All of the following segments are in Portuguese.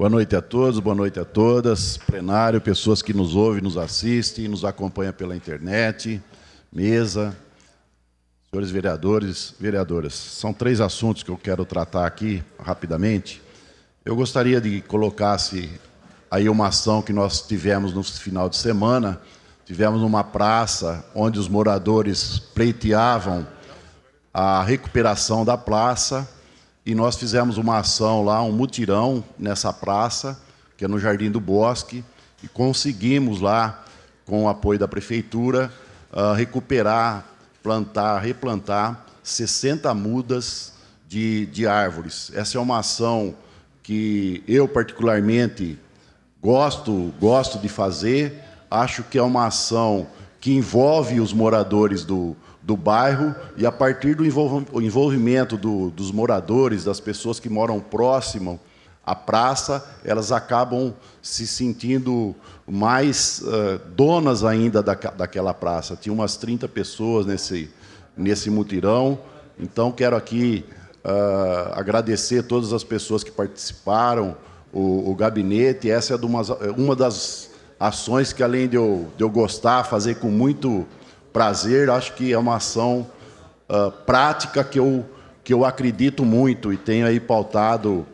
Boa noite a todos, boa noite a todas, plenário, pessoas que nos ouvem, nos assistem, nos acompanham pela internet, mesa, senhores vereadores, vereadoras. São três assuntos que eu quero tratar aqui rapidamente. Eu gostaria de colocasse aí uma ação que nós tivemos no final de semana. Tivemos uma praça onde os moradores pleiteavam a recuperação da praça e nós fizemos uma ação lá, um mutirão nessa praça, que é no Jardim do Bosque, e conseguimos lá, com o apoio da prefeitura, uh, recuperar, plantar, replantar 60 mudas de, de árvores. Essa é uma ação que eu particularmente gosto, gosto de fazer, acho que é uma ação que envolve os moradores do, do bairro e a partir do envolvimento do, dos moradores, das pessoas que moram próximo à praça, elas acabam se sentindo mais uh, donas ainda da, daquela praça. Tinha umas 30 pessoas nesse, nesse mutirão, então quero aqui uh, agradecer todas as pessoas que participaram, o, o gabinete, essa é uma, uma das ações que, além de eu, de eu gostar, fazer com muito prazer, acho que é uma ação uh, prática que eu, que eu acredito muito e tenho aí pautado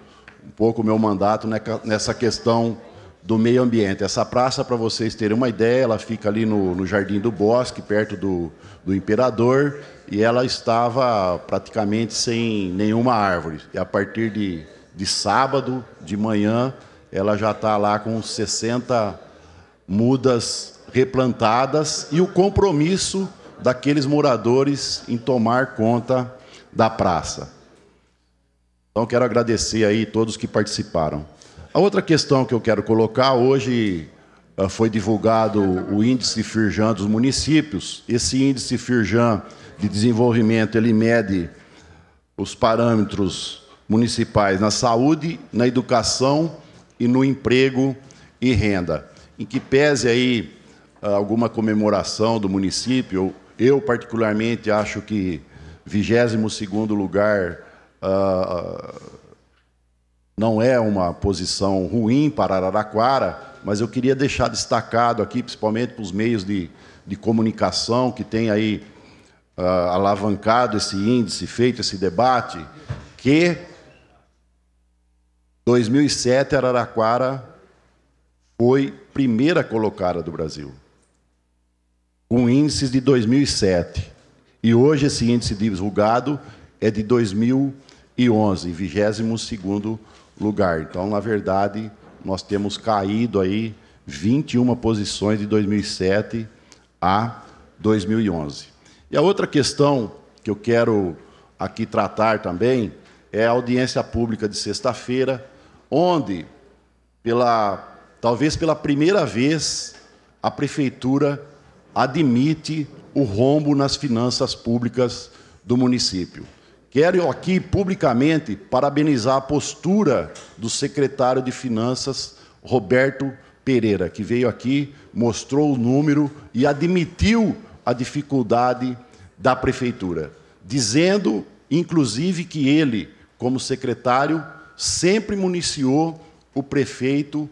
um pouco o meu mandato nessa questão do meio ambiente. Essa praça, para vocês terem uma ideia, ela fica ali no, no Jardim do Bosque, perto do, do Imperador, e ela estava praticamente sem nenhuma árvore. E a partir de, de sábado, de manhã, ela já está lá com 60 mudas replantadas e o compromisso daqueles moradores em tomar conta da praça. Então quero agradecer aí todos que participaram. A outra questão que eu quero colocar hoje ah, foi divulgado o índice Firjan dos municípios. Esse índice Firjan de desenvolvimento, ele mede os parâmetros municipais na saúde, na educação e no emprego e renda em que pese aí ah, alguma comemoração do município, eu particularmente acho que 22º lugar ah, ah, não é uma posição ruim para Araraquara, mas eu queria deixar destacado aqui, principalmente para os meios de, de comunicação que têm aí alavancado esse índice, feito esse debate, que 2007 Araraquara foi primeira colocada do Brasil, com índices de 2007. E hoje esse índice divulgado é de 2011, 22 lugar. Então, na verdade, nós temos caído aí 21 posições de 2007 a 2011. E a outra questão que eu quero aqui tratar também é a audiência pública de sexta-feira, onde, pela Talvez pela primeira vez a prefeitura admite o rombo nas finanças públicas do município. Quero aqui publicamente parabenizar a postura do secretário de Finanças, Roberto Pereira, que veio aqui, mostrou o número e admitiu a dificuldade da prefeitura, dizendo, inclusive, que ele, como secretário, sempre municiou o prefeito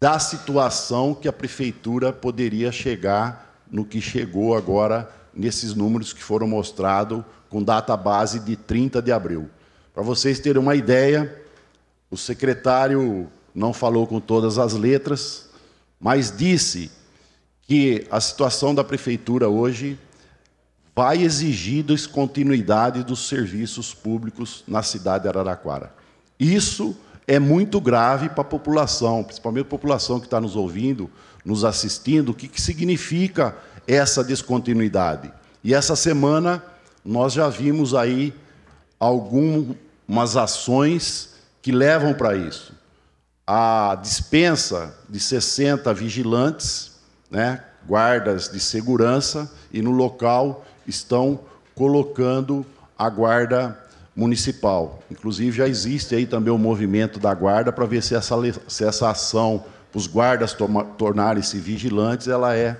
da situação que a prefeitura poderia chegar no que chegou agora nesses números que foram mostrados com data base de 30 de abril. Para vocês terem uma ideia, o secretário não falou com todas as letras, mas disse que a situação da prefeitura hoje vai exigir descontinuidade dos serviços públicos na cidade de Araraquara. Isso é muito grave para a população, principalmente a população que está nos ouvindo, nos assistindo, o que, que significa essa descontinuidade. E essa semana nós já vimos aí algumas ações que levam para isso. A dispensa de 60 vigilantes, né, guardas de segurança, e no local estão colocando a guarda municipal. Inclusive, já existe aí também o movimento da guarda para ver se essa, se essa ação, os guardas tornarem-se vigilantes, ela é,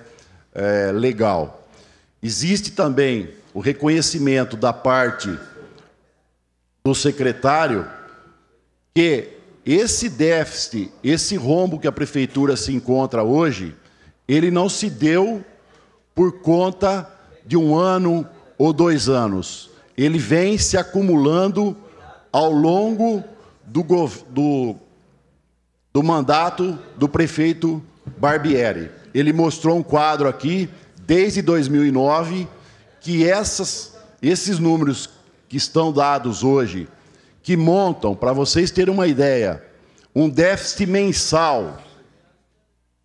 é legal. Existe também o reconhecimento da parte do secretário que esse déficit, esse rombo que a prefeitura se encontra hoje, ele não se deu por conta de um ano ou dois anos ele vem se acumulando ao longo do, do, do mandato do prefeito Barbieri. Ele mostrou um quadro aqui, desde 2009, que essas, esses números que estão dados hoje, que montam, para vocês terem uma ideia, um déficit mensal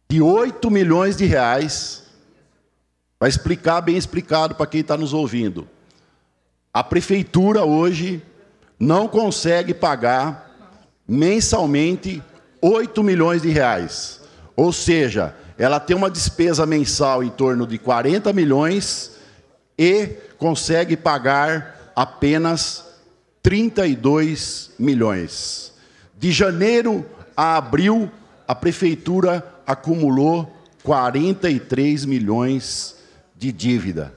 de 8 milhões de reais, vai explicar bem explicado para quem está nos ouvindo a prefeitura hoje não consegue pagar mensalmente 8 milhões de reais. Ou seja, ela tem uma despesa mensal em torno de 40 milhões e consegue pagar apenas 32 milhões. De janeiro a abril, a prefeitura acumulou 43 milhões de dívida.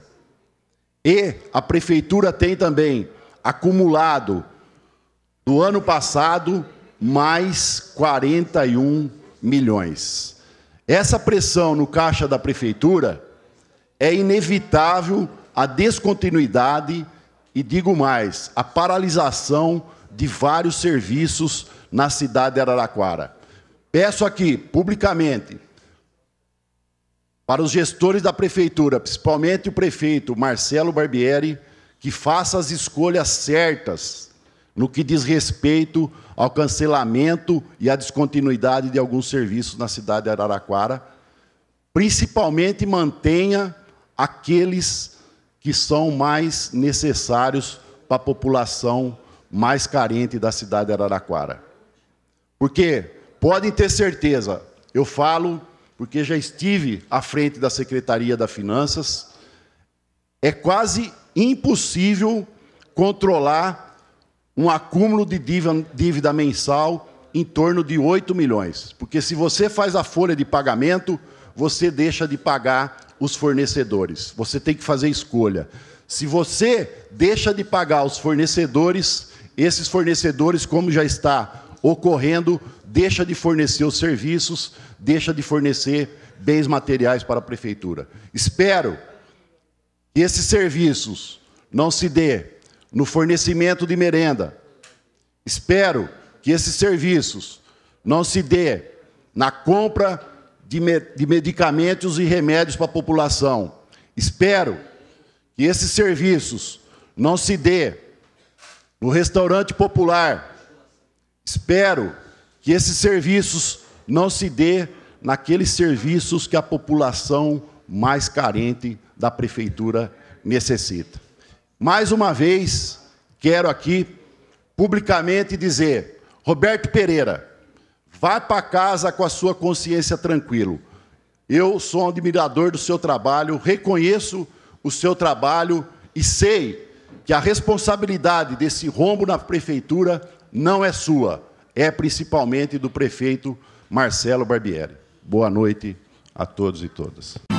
E a prefeitura tem também acumulado do ano passado mais 41 milhões. Essa pressão no caixa da prefeitura é inevitável a descontinuidade e digo mais, a paralisação de vários serviços na cidade de Araraquara. Peço aqui publicamente para os gestores da prefeitura, principalmente o prefeito Marcelo Barbieri, que faça as escolhas certas no que diz respeito ao cancelamento e à descontinuidade de alguns serviços na cidade de Araraquara, principalmente mantenha aqueles que são mais necessários para a população mais carente da cidade de Araraquara. Porque podem ter certeza, eu falo porque já estive à frente da Secretaria da Finanças, é quase impossível controlar um acúmulo de dívida, mensal em torno de 8 milhões. Porque se você faz a folha de pagamento, você deixa de pagar os fornecedores. Você tem que fazer escolha. Se você deixa de pagar os fornecedores, esses fornecedores, como já está ocorrendo, deixa de fornecer os serviços, deixa de fornecer bens materiais para a prefeitura. Espero que esses serviços não se dê no fornecimento de merenda. Espero que esses serviços não se dê na compra de, me de medicamentos e remédios para a população. Espero que esses serviços não se dê no restaurante popular. Espero que esses serviços não se dê naqueles serviços que a população mais carente da prefeitura necessita. Mais uma vez, quero aqui publicamente dizer, Roberto Pereira, vá para casa com a sua consciência tranquilo. Eu sou um admirador do seu trabalho, reconheço o seu trabalho e sei que a responsabilidade desse rombo na prefeitura não é sua, é principalmente do prefeito Marcelo Barbieri. Boa noite a todos e todas.